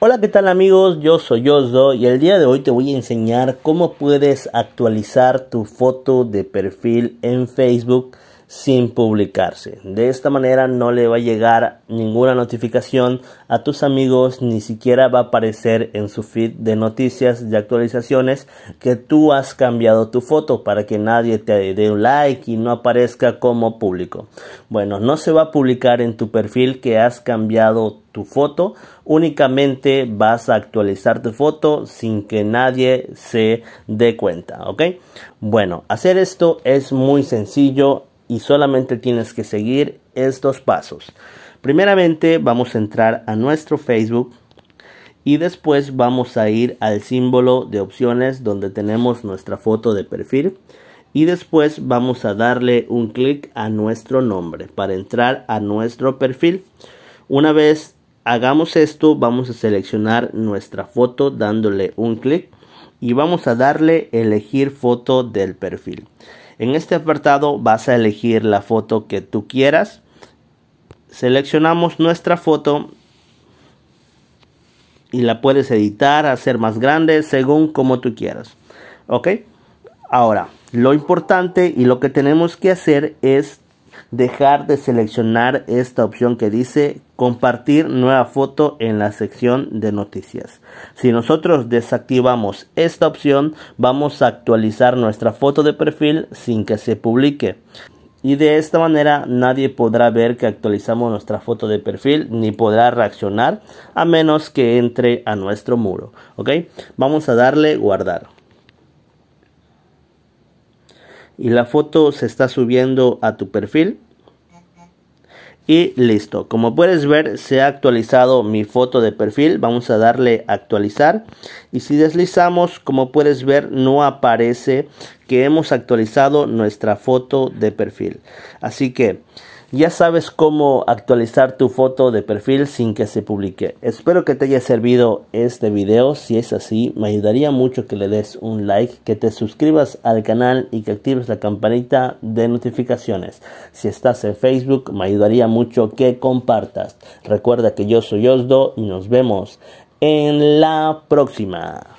Hola, ¿qué tal amigos? Yo soy Yozdo y el día de hoy te voy a enseñar cómo puedes actualizar tu foto de perfil en Facebook sin publicarse. De esta manera no le va a llegar ninguna notificación a tus amigos, ni siquiera va a aparecer en su feed de noticias, de actualizaciones, que tú has cambiado tu foto para que nadie te dé un like y no aparezca como público. Bueno, no se va a publicar en tu perfil que has cambiado tu foto, únicamente vas a actualizar tu foto sin que nadie se dé cuenta, ¿ok? Bueno, hacer esto es muy sencillo y solamente tienes que seguir estos pasos. Primeramente vamos a entrar a nuestro Facebook y después vamos a ir al símbolo de opciones donde tenemos nuestra foto de perfil y después vamos a darle un clic a nuestro nombre para entrar a nuestro perfil. Una vez hagamos esto vamos a seleccionar nuestra foto dándole un clic y vamos a darle elegir foto del perfil. En este apartado vas a elegir la foto que tú quieras. Seleccionamos nuestra foto y la puedes editar, hacer más grande según como tú quieras. ¿Ok? Ahora, lo importante y lo que tenemos que hacer es dejar de seleccionar esta opción que dice compartir nueva foto en la sección de noticias. Si nosotros desactivamos esta opción, vamos a actualizar nuestra foto de perfil sin que se publique. Y de esta manera nadie podrá ver que actualizamos nuestra foto de perfil ni podrá reaccionar a menos que entre a nuestro muro. ¿Ok? Vamos a darle guardar y la foto se está subiendo a tu perfil y listo como puedes ver se ha actualizado mi foto de perfil vamos a darle actualizar y si deslizamos como puedes ver no aparece que hemos actualizado nuestra foto de perfil así que ya sabes cómo actualizar tu foto de perfil sin que se publique. Espero que te haya servido este video. Si es así, me ayudaría mucho que le des un like, que te suscribas al canal y que actives la campanita de notificaciones. Si estás en Facebook, me ayudaría mucho que compartas. Recuerda que yo soy Osdo y nos vemos en la próxima.